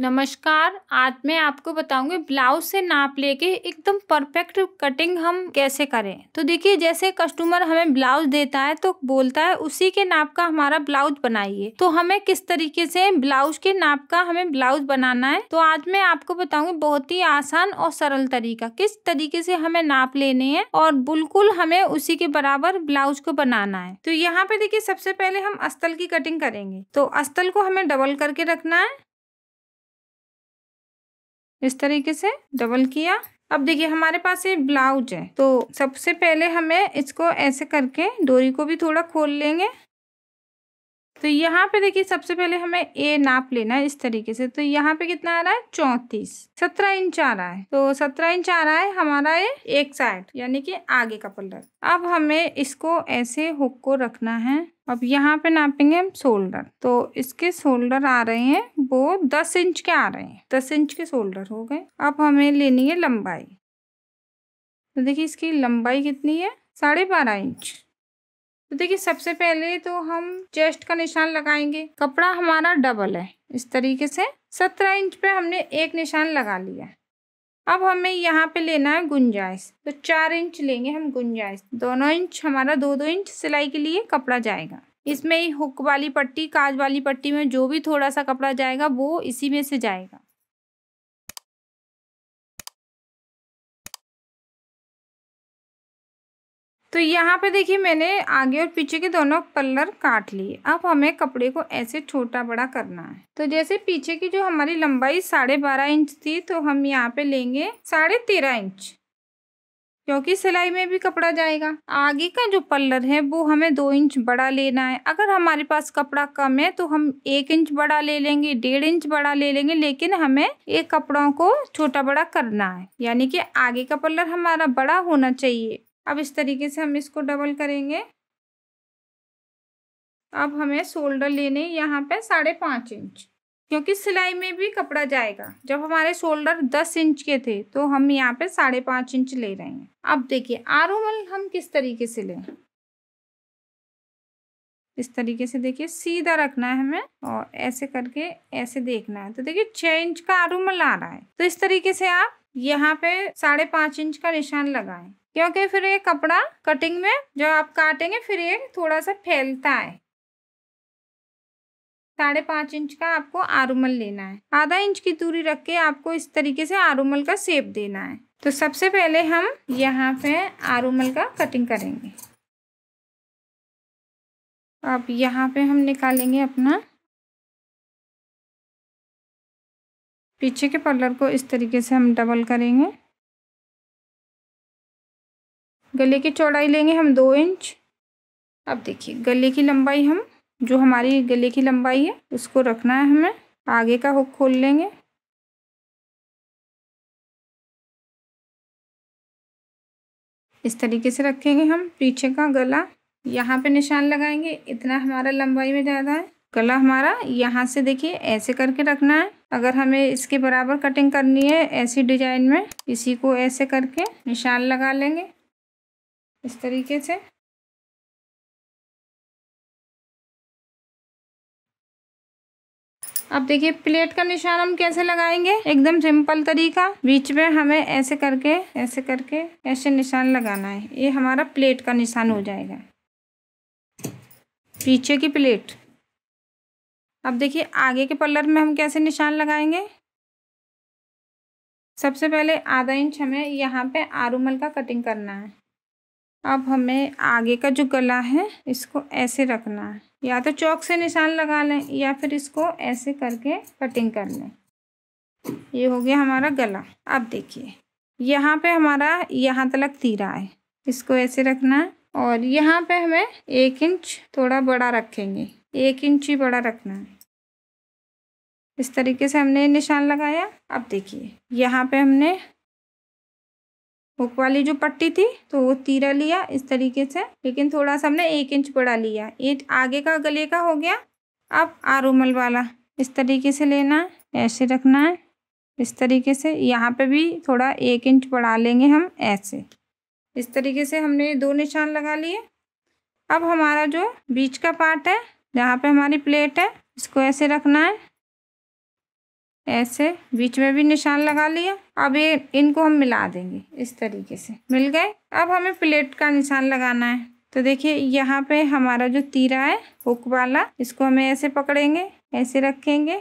नमस्कार आज मैं आपको बताऊंगी ब्लाउज से नाप लेके एकदम परफेक्ट कटिंग हम कैसे करें तो देखिए जैसे कस्टमर हमें ब्लाउज देता है तो बोलता है उसी के नाप का हमारा ब्लाउज बनाइए तो हमें किस तरीके से ब्लाउज के नाप का हमें ब्लाउज बनाना है तो आज मैं आपको बताऊंगी बहुत ही आसान और सरल तरीका किस तरीके से हमें नाप लेने हैं और बिल्कुल हमें उसी के बराबर ब्लाउज को बनाना है तो यहाँ पे देखिये सबसे पहले हम अस्तल की कटिंग करेंगे तो अस्तल को हमें डबल करके रखना है इस तरीके से डबल किया अब देखिए हमारे पास ये ब्लाउज है तो सबसे पहले हमें इसको ऐसे करके डोरी को भी थोड़ा खोल लेंगे तो यहाँ पे देखिए सबसे पहले हमें ए नाप लेना है इस तरीके से तो यहाँ पे कितना आ रहा है चौंतीस सत्रह इंच आ रहा है तो सत्रह इंच आ रहा है हमारा ये एक साइड यानी कि आगे का पल्लर अब हमें इसको ऐसे हुक को रखना है अब यहाँ पे नापेंगे हम शोल्डर तो इसके शोल्डर आ रहे हैं वो दस इंच के आ रहे हैं दस इंच के शोल्डर हो गए अब हमें लेनी है लंबाई तो देखिए इसकी लंबाई कितनी है साढ़े बारह इंच तो देखिए सबसे पहले तो हम चेस्ट का निशान लगाएंगे कपड़ा हमारा डबल है इस तरीके से सत्रह इंच पे हमने एक निशान लगा लिया अब हमें यहाँ पे लेना है गुंजाइश तो चार इंच लेंगे हम गुंजाइश दोनों इंच हमारा दो दो इंच सिलाई के लिए कपड़ा जाएगा इसमें हुक वाली पट्टी काज वाली पट्टी में जो भी थोड़ा सा कपड़ा जाएगा वो इसी में से जाएगा तो यहाँ पे देखिए मैंने आगे और पीछे के दोनों पल्लर काट लिए अब हमें कपड़े को ऐसे छोटा बड़ा करना है तो जैसे पीछे की जो हमारी लंबाई साढ़े बारह इंच थी तो हम यहाँ पे लेंगे साढ़े तेरह इंच क्योंकि सिलाई में भी कपड़ा जाएगा आगे का जो पल्लर है वो हमें दो इंच बड़ा लेना है अगर हमारे पास कपड़ा कम है तो हम एक इंच बड़ा ले लेंगे डेढ़ इंच बड़ा ले लेंगे लेकिन हमें एक कपड़ों को छोटा बड़ा करना है यानी कि आगे का पल्लर हमारा बड़ा होना चाहिए अब इस तरीके से हम इसको डबल करेंगे अब हमें शोल्डर लेने यहाँ पे साढ़े पाँच इंच क्योंकि सिलाई में भी कपड़ा जाएगा जब हमारे शोल्डर दस इंच के थे तो हम यहाँ पे साढ़े पाँच इंच ले रहे हैं अब देखिए आरोमल हम किस तरीके से लें इस तरीके से देखिए सीधा रखना है हमें और ऐसे करके ऐसे देखना है तो देखिए छः इंच का आरूमल आ रहा है तो इस तरीके से आप यहाँ पे साढ़े पाँच इंच का निशान लगाएं क्योंकि फिर ये कपड़ा कटिंग में जो आप काटेंगे फिर ये थोड़ा सा फैलता है साढ़े पाँच इंच का आपको आरुमल लेना है आधा इंच की दूरी रख के आपको इस तरीके से आरुमल का सेप देना है तो सबसे पहले हम यहाँ पे आरुमल का कटिंग करेंगे अब यहाँ पे हम निकालेंगे अपना पीछे के पल्लर को इस तरीके से हम डबल करेंगे गले की चौड़ाई लेंगे हम दो इंच अब देखिए गले की लंबाई हम जो हमारी गले की लंबाई है उसको रखना है हमें आगे का हुक खोल लेंगे इस तरीके से रखेंगे हम पीछे का गला यहाँ पे निशान लगाएंगे इतना हमारा लंबाई में ज़्यादा है गला हमारा यहाँ से देखिए ऐसे करके रखना है अगर हमें इसके बराबर कटिंग करनी है ऐसी डिजाइन में इसी को ऐसे करके निशान लगा लेंगे इस तरीके से अब देखिए प्लेट का निशान हम कैसे लगाएंगे एकदम सिंपल तरीका बीच में हमें ऐसे करके ऐसे करके ऐसे निशान लगाना है ये हमारा प्लेट का निशान हो जाएगा पीछे की प्लेट अब देखिए आगे के पल्लर में हम कैसे निशान लगाएंगे सबसे पहले आधा इंच हमें यहाँ पे आरूमल का कटिंग करना है अब हमें आगे का जो गला है इसको ऐसे रखना है या तो चौक से निशान लगा लें या फिर इसको ऐसे करके कटिंग कर लें ये हो गया हमारा गला अब देखिए यहाँ पे हमारा यहाँ तलक तीरा है इसको ऐसे रखना है और यहाँ पे हमें एक इंच थोड़ा बड़ा रखेंगे एक इंच ही बड़ा रखना है इस तरीके से हमने निशान लगाया अब देखिए यहाँ पे हमने हुक वाली जो पट्टी थी तो वो तीरा लिया इस तरीके से लेकिन थोड़ा सा हमने एक इंच बड़ा लिया एक आगे का गले का हो गया अब आरोमल वाला इस तरीके से लेना है ऐसे रखना है इस तरीके से यहाँ पे भी थोड़ा एक इंच बढ़ा लेंगे हम ऐसे इस तरीके से हमने दो निशान लगा लिए अब हमारा जो बीच का पार्ट है जहाँ पे हमारी प्लेट है इसको ऐसे रखना है ऐसे बीच में भी निशान लगा लिया अब ये इनको हम मिला देंगे इस तरीके से मिल गए अब हमें प्लेट का निशान लगाना है तो देखिए यहाँ पे हमारा जो तीरा है हुक वाला इसको हमें ऐसे पकड़ेंगे ऐसे रखेंगे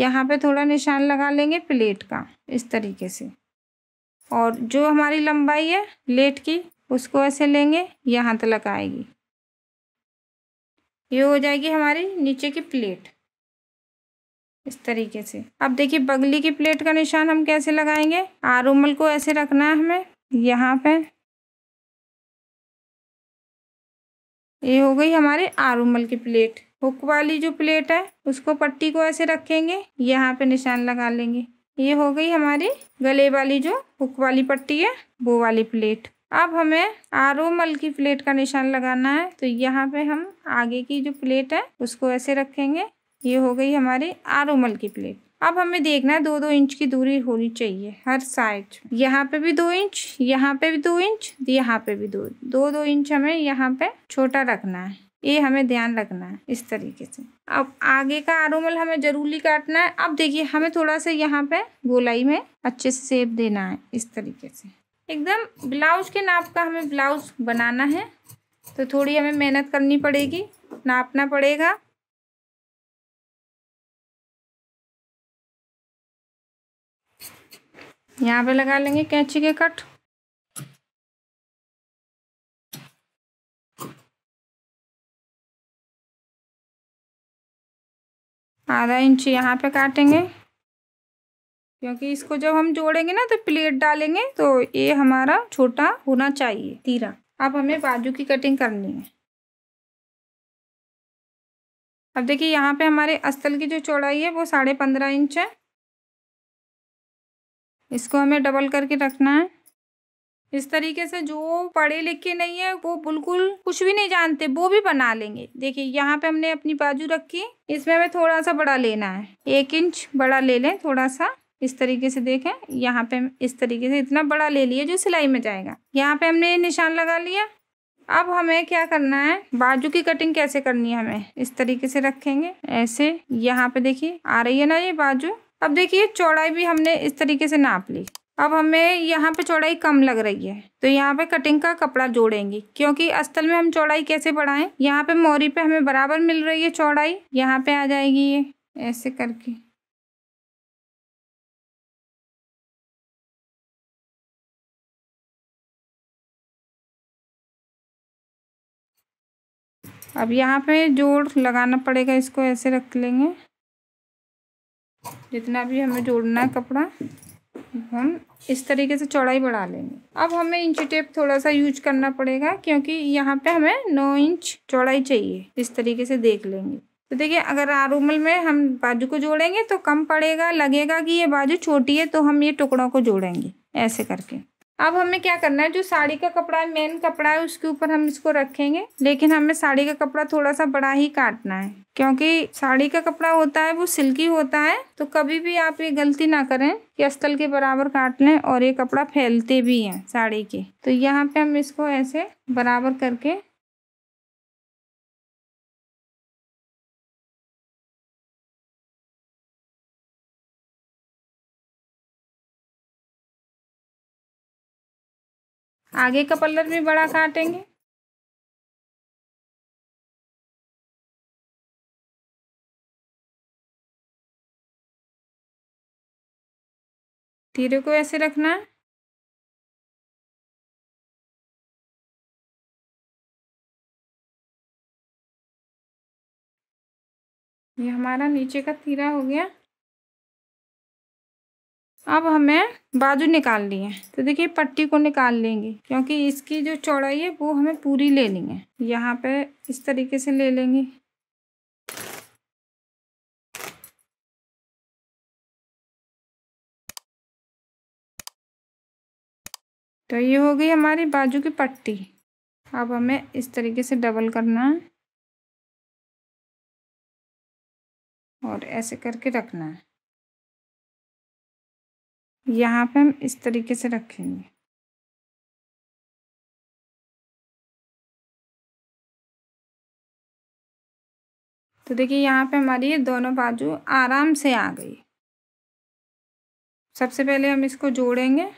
यहाँ पे थोड़ा निशान लगा लेंगे प्लेट का इस तरीके से और जो हमारी लंबाई है प्लेट की उसको ऐसे लेंगे यहाँ तक आएगी ये हो जाएगी हमारी नीचे की प्लेट इस तरीके से अब देखिए बगली की प्लेट का निशान हम कैसे लगाएंगे आरूमल को ऐसे रखना है हमें यहाँ पे ये हो गई हमारे आरूमल की प्लेट हुक वाली जो प्लेट है उसको पट्टी को ऐसे रखेंगे यहाँ पे निशान लगा लेंगे ये हो गई हमारी गले वाली जो हुक वाली पट्टी है वो वाली प्लेट अब हमें आरोमल की प्लेट का निशान लगाना है तो यहाँ पे हम आगे की जो प्लेट है उसको ऐसे रखेंगे ये हो गई हमारे आरोमल की प्लेट अब हमें देखना है दो दो इंच की दूरी होनी चाहिए हर साइड यहाँ पे भी दो इंच यहाँ पे भी दो इंच यहाँ पे भी दो दो दो इंच हमें यहाँ पे छोटा रखना है ये हमें ध्यान रखना है इस तरीके से अब आगे का आरोमल हमें जरूरी काटना है अब देखिए हमें थोड़ा सा यहाँ पे गोलाई में अच्छे से सेप देना है इस तरीके से एकदम ब्लाउज के नाप का हमें ब्लाउज बनाना है तो थोड़ी हमें मेहनत करनी पड़ेगी नापना पड़ेगा यहाँ पे लगा लेंगे कैंची के कट आधा इंच यहाँ पे काटेंगे क्योंकि इसको जब हम जोड़ेंगे ना तो प्लेट डालेंगे तो ये हमारा छोटा होना चाहिए तीरा अब हमें बाजू की कटिंग करनी है अब देखिए यहाँ पे हमारे अस्तल की जो चौड़ाई है वो साढ़े पंद्रह इंच है इसको हमें डबल करके रखना है इस तरीके से जो पढ़े लिखे नहीं है वो बिल्कुल कुछ भी नहीं जानते वो भी बना लेंगे देखिए यहाँ पे हमने अपनी बाजू रखी इसमें हमें थोड़ा सा बड़ा लेना है एक इंच बड़ा ले लें थोड़ा सा इस तरीके से देखें यहाँ पे इस तरीके से इतना बड़ा ले लिया जो सिलाई में जाएगा यहाँ पे हमने निशान लगा लिया अब हमें क्या करना है बाजू की कटिंग कैसे करनी है हमें इस तरीके से रखेंगे ऐसे यहाँ पे देखिए आ रही है ना ये बाजू अब देखिए चौड़ाई भी हमने इस तरीके से नाप ली अब हमें यहाँ पे चौड़ाई कम लग रही है तो यहाँ पे कटिंग का कपड़ा जोड़ेंगे क्योंकि अस्तल में हम चौड़ाई कैसे बढ़ाएं यहाँ पे मोरी पे हमें बराबर मिल रही है चौड़ाई यहाँ पे आ जाएगी ये ऐसे करके अब यहाँ पे जोड़ लगाना पड़ेगा इसको ऐसे रख लेंगे जितना भी हमें जोड़ना है कपड़ा हम इस तरीके से चौड़ाई बढ़ा लेंगे अब हमें इंची टेप थोड़ा सा यूज करना पड़ेगा क्योंकि यहाँ पे हमें नौ इंच चौड़ाई चाहिए इस तरीके से देख लेंगे तो देखिए अगर आरूमल में हम बाजू को जोड़ेंगे तो कम पड़ेगा लगेगा कि ये बाजू छोटी है तो हम ये टुकड़ों को जोड़ेंगे ऐसे करके अब हमें क्या करना है जो साड़ी का कपड़ा है मेन कपड़ा है उसके ऊपर हम इसको रखेंगे लेकिन हमें साड़ी का कपड़ा थोड़ा सा बड़ा ही काटना है क्योंकि साड़ी का कपड़ा होता है वो सिल्की होता है तो कभी भी आप ये गलती ना करें कि अस्तल के बराबर काट लें और ये कपड़ा फैलते भी हैं साड़ी के तो यहाँ पे हम इसको ऐसे बराबर करके आगे का पल्लर भी बड़ा काटेंगे तीरे को ऐसे रखना है ये हमारा नीचे का तीरा हो गया अब हमें बाजू ली है तो देखिए पट्टी को निकाल लेंगे क्योंकि इसकी जो चौड़ाई है वो हमें पूरी लेनी है यहाँ पे इस तरीके से ले लेंगे तो ये हो गई हमारी बाजू की पट्टी अब हमें इस तरीके से डबल करना है और ऐसे करके रखना है यहाँ पे हम इस तरीके से रखेंगे तो देखिए यहाँ पे हमारी ये दोनों बाजू आराम से आ गई सबसे पहले हम इसको जोड़ेंगे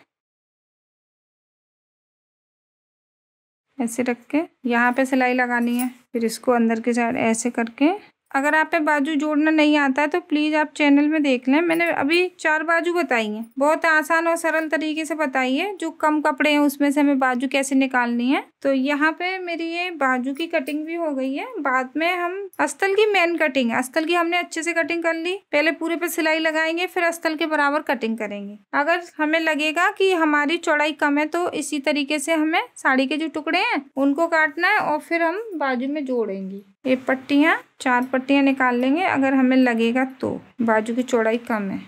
ऐसे रख के यहाँ पे सिलाई लगानी है फिर इसको अंदर के साइड ऐसे करके अगर आप पे बाजू जोड़ना नहीं आता है तो प्लीज़ आप चैनल में देख लें मैंने अभी चार बाजू बताई हैं बहुत आसान और सरल तरीके से बताई है जो कम कपड़े हैं उसमें से हमें बाजू कैसे निकालनी है तो यहाँ पे मेरी ये बाजू की कटिंग भी हो गई है बाद में हम अस्तल की मेन कटिंग अस्तल की हमने अच्छे से कटिंग कर ली पहले पूरे पर सिलाई लगाएंगे फिर अस्तल के बराबर कटिंग करेंगे अगर हमें लगेगा कि हमारी चौड़ाई कम है तो इसी तरीके से हमें साड़ी के जो टुकड़े हैं उनको काटना है और फिर हम बाजू में जोड़ेंगे ये पट्टियाँ चार पट्टियाँ निकाल लेंगे अगर हमें लगेगा तो बाजू की चौड़ाई कम है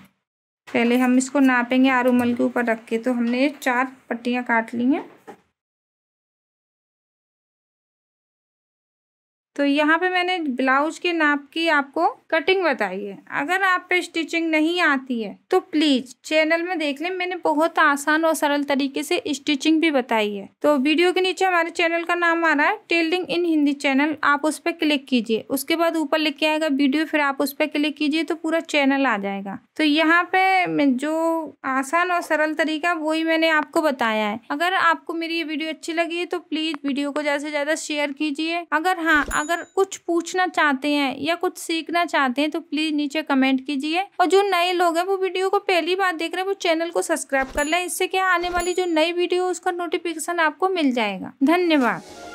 पहले हम इसको नापेंगे आर उमल के ऊपर रख के तो हमने ये चार पट्टियाँ काट ली हैं तो यहाँ पे मैंने ब्लाउज के नाप की आपको कटिंग बताइए अगर आप पे स्टिचिंग नहीं आती है तो प्लीज़ चैनल में देख लें मैंने बहुत आसान और सरल तरीके से स्टिचिंग भी बताई है तो वीडियो के नीचे हमारे चैनल का नाम आ रहा है टेलरिंग इन हिंदी चैनल आप उस पर क्लिक कीजिए उसके बाद ऊपर लिख के आएगा वीडियो फिर आप उस पर क्लिक कीजिए तो पूरा चैनल आ जाएगा तो यहाँ पे जो आसान और सरल तरीका वही मैंने आपको बताया है अगर आपको मेरी ये वीडियो अच्छी लगी है तो प्लीज़ वीडियो को ज़्यादा से ज़्यादा शेयर कीजिए अगर हाँ अगर कुछ पूछना चाहते हैं या कुछ सीखना चाहते आते हैं तो प्लीज़ नीचे कमेंट कीजिए और जो नए लोग हैं वो वीडियो को पहली बार देख रहे हैं वो चैनल को सब्सक्राइब कर लें इससे क्या आने वाली जो नई वीडियो उसका नोटिफिकेशन आपको मिल जाएगा धन्यवाद